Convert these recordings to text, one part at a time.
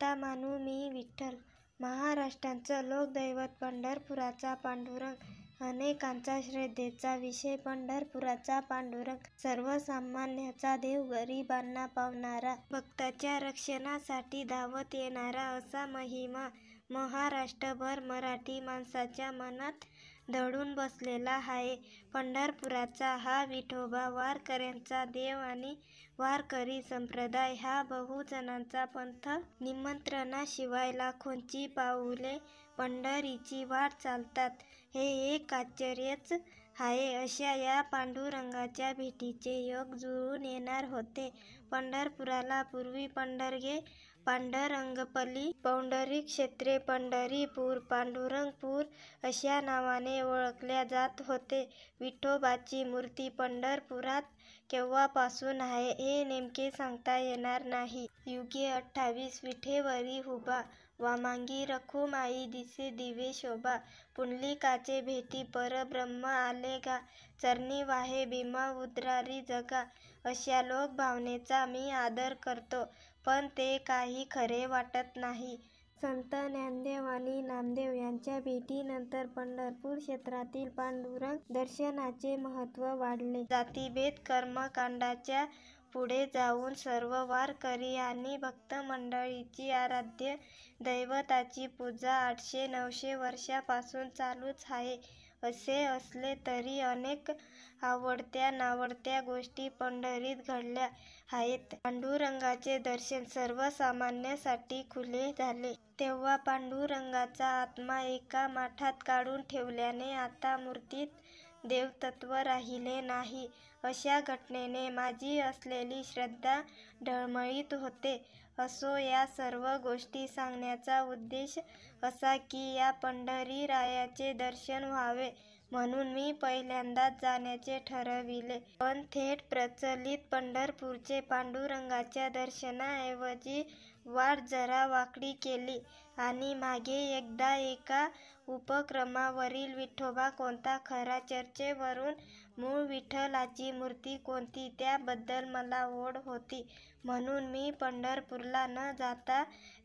देवता मानू मी विठ्ठल महाराष्ट्राचं लोकदैवत पंढरपुराचा पांडुरंग अनेकांचा श्रद्धेचा विषय पंढरपुराचा पांडुरंग सर्वसामान्याचा देव गरिबांना पावणारा भक्ताच्या रक्षणासाठी धावत येणारा असा महिमा महाराष्ट्रभर मराठी माणसाच्या मनात धडून बसलेला आहे पंढरपुराचा हा विठोबा वारकऱ्यांचा देव आणि वारकरी संप्रदाय हा बहुजनांचा पंथ निमंत्रणाशिवाय लाखोंची पाऊले पंढरीची वाट चालतात हे एक आश्चर्यच आहे अशा या पांडुरंगाच्या भेटीचे योग जुळून येणार होते पंढरपुराला पूर्वी पंढरगे पांढरंगपल्ली पौंडरी क्षेत्रे पंढरीपूर पांडुरंगपूर अशा नावाने ओळखल्या जात होते विठोबाची मूर्ती पंढरपुरात केव्हापासून आहे हे नेमके सांगता येणार नाही युगे अठ्ठावीस विठेवरी हुबा वामांगी रखुमाई दिसे दिवे शोभा पुंडलिकाचे भेटी परब्रह्म आले गा चरणी वाहे भीमा उद्रारी जगा अशा लोक भावनेचा मी आदर करतो पण ते काही खरे वाटत नाही संत ज्ञानदेव आणि नामदेव यांच्या भेटीनंतर पंढरपूर क्षेत्रातील पांडुरंग दर्शनाचे महत्व वाढले जातीभेद कर्मकांडाच्या पुढे जाऊन सर्व वारकरी आणि भक्त मंडळीची आराध्य दैवताची पूजा आठशे नऊशे वर्षापासून चालूच आहे असे असले तरी अनेक आवडत्या नावडत्या गोष्टी पंढरीत घडल्या आहेत पांडुरंगाचे दर्शन सर्वसामान्यासाठी खुले झाले तेव्हा पांडुरंगाचा आत्मा एका माठात काढून ठेवल्याने आता मूर्तीत देवतत्व राहिले नाही अशा घटनेने माझी असलेली श्रद्धा ढळमळीत होते असो या सर्व गोष्टी सांगण्याचा उद्देश असा की या पंढरी रायाचे दर्शन व्हावे म्हणून मी पहिल्यांदाच जाण्याचे ठरविले पण थेट प्रचलित पंढरपूरचे पांडुरंगाच्या दर्शनाऐवजी वाट जरा वाकडी केली आणि मागे एकदा एका उपक्रमावरील विठोबा कोणता खरा चर्चेवरून मूळ विठ्ठलाची मूर्ती कोणती त्याबद्दल मला ओढ होती म्हणून मी पंढरपूरला न जाता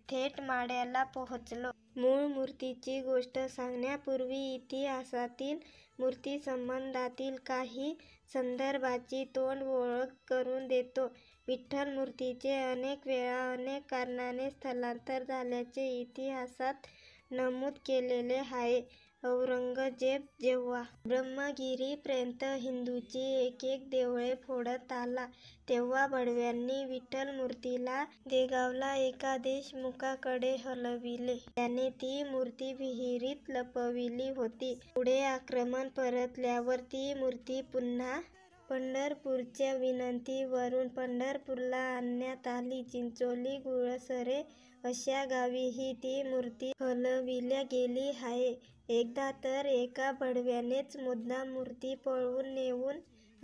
थेट माड्याला पोहोचलो मूळ मूर्तीची गोष्ट सांगण्यापूर्वी इतिहासातील मूर्ती संबंधातील काही संदर्भाची तोंड ओळख करून देतो विठ्ठल मूर्तीचे अनेक वेळा अनेक कारणाने स्थलांतर झाल्याचे इतिहासात नमूद केलेले आहे औरंगजेब जेव्हा ब्रह्मगिरीपर्यंत हिंदूची एक एक देवळे फोडत आला तेव्हा बडव्यांनी विठ्ठल मूर्तीला देगावला एका देशमुखाकडे हलविले त्याने ती मूर्ती विहिरीत लपविली होती पुढे आक्रमण परतल्यावर ती मूर्ती पुन्हा पंढरपूरच्या विनंतीवरून पंढरपूरला आणण्यात आली. चिंचोली, गुळसरे अशा गावी ही ती मूर्ती हलविल्या गेली आहे. एकदा तर एका पडव्यानेच मुद्दा मूर्ती पळवून नेऊन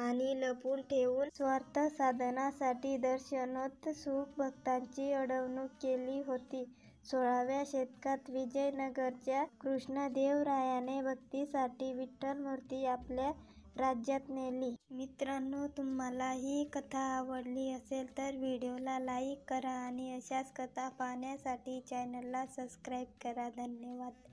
आणि लपून ठेवून स्वार्थ साधनासाठी दर्शनोत सुख भक्तांची अडवणूक केली होती सोळाव्या शतकात विजयनगरच्या कृष्णदेवरायाने भक्तीसाठी विठ्ठल मूर्ती आपल्या राज्यात नेली मित्रांनो तुम्हाला ही कथा आवडली असेल तर व्हिडिओला लाईक करा आणि अशाच कथा पाहण्यासाठी चॅनलला सबस्क्राईब करा धन्यवाद